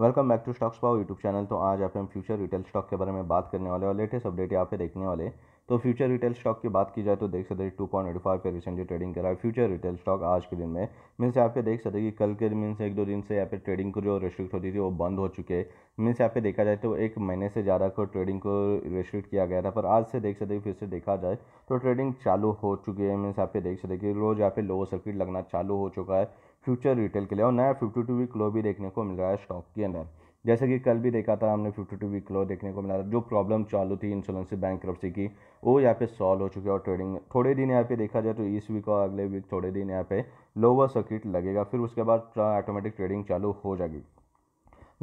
welcome back to stocks पाओ YouTube channel तो आज आप हम फ्यूचर रिटेल स्टॉक के बारे में बात करने वाले और लेटेस्ट अपडेट यहाँ पे देखने वाले तो फ्यूचर रिटेल स्टॉक की बात की जाए तो देख सकते हैं टू पॉइंट एटी फाइव पर रिसेंटली ट्रेडिंग करा है फ्यूचर रिटेल स्टॉक आज के दिन में मीन से आप देख सकते हैं कि कल के मीन से एक दो दिन से यहाँ पे ट्रेडिंग को जो रेस्ट्रिक्ट होती थी वो बंद हो चुके हैं मीन यहाँ पे देखा जाए तो एक महीने से ज़्यादा को ट्रेडिंग को रेस्ट्रिक्ट किया गया था पर आज से देख सकते फिर से देखा जाए तो ट्रेडिंग चालू हो चुकी है मीन से आप देख सकते कि रोज़ यहाँ पे लोअर सर्किट लगना चालू हो चुका है फ्यूचर रिटेल के लिए और नया फिफ्टी टू वीक लो भी देखने को मिल रहा है स्टॉक के अंदर जैसे कि कल भी देखा था हमने फिफ्टी टू वीक लो देखने को मिला था जो प्रॉब्लम चालू थी इंश्योरेंस बैंक की वो यहाँ पे सॉल्व हो चुकी है और ट्रेडिंग थोड़े दिन यहाँ पे देखा जाए तो इस वीक और अगले वीक थोड़े दिन यहाँ पे लोअर सर्किट लगेगा फिर उसके बाद ऑटोमेटिक ट्रेडिंग चालू हो जाएगी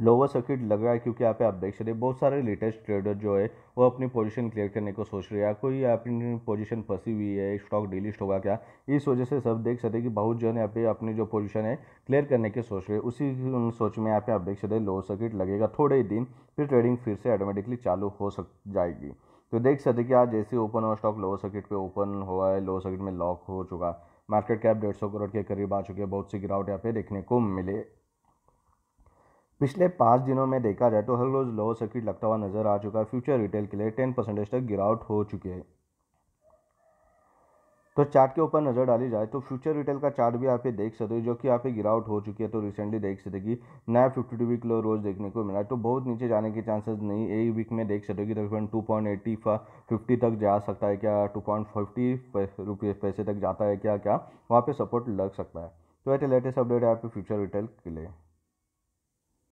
लोअर सर्किट लग रहा है क्योंकि यहाँ पे आप देख सकते हैं बहुत सारे लेटेस्ट ट्रेडर जो है वो अपनी पोजीशन क्लियर करने को सोच रहे हैं कोई अपनी पोजीशन फंसी हुई है स्टॉक डिलिस्ट होगा क्या इस वजह से सब देख सकते हैं कि बहुत जन यहाँ पे अपनी जो पोजीशन है क्लियर करने के सोच रहे उसी सोच में यहाँ पे आप देख सकते हैं लोअर सर्किट लगेगा थोड़े ही दिन फिर ट्रेडिंग फिर से ऑटोमेटिकली चालू हो सक जाएगी तो देख सकते कि आज जैसे ओपन हुआ स्टॉक लोअर सर्किट पर ओपन हुआ है लोअर सर्किट में लॉक हो चुका मार्केट कैप डेढ़ सौ करोड़ के करीब आ चुके हैं बहुत सी गिरावट यहाँ पे देखने को मिले पिछले पाँच दिनों में देखा जाए तो हर रोज़ लो सर्किट लगता हुआ नज़र आ चुका है फ्यूचर रिटेल के लिए टेन परसेंटेज तक गिरावट हो चुकी है तो चार्ट के ऊपर नज़र डाली जाए तो फ्यूचर रिटेल का चार्ट भी आप ये देख सकते हो जो कि आप गिरावट हो चुकी है तो रिसेंटली देख सकते कि नया फिफ्टी टू वीक लो रोज़ देखने को मिला है तो बहुत नीचे जाने के चांसेस नहीं एक वीक में देख सकते हो कि तकरीबन टू पॉइंट एट्टी फिफ्टी तक जा सकता है क्या टू पॉइंट फिफ्टी रुपये पैसे तक जाता है क्या क्या वहाँ पर सपोर्ट लग सकता है तो ऐसे लेटेस्ट अपडेट है आपके फ्यूचर रिटेल के लिए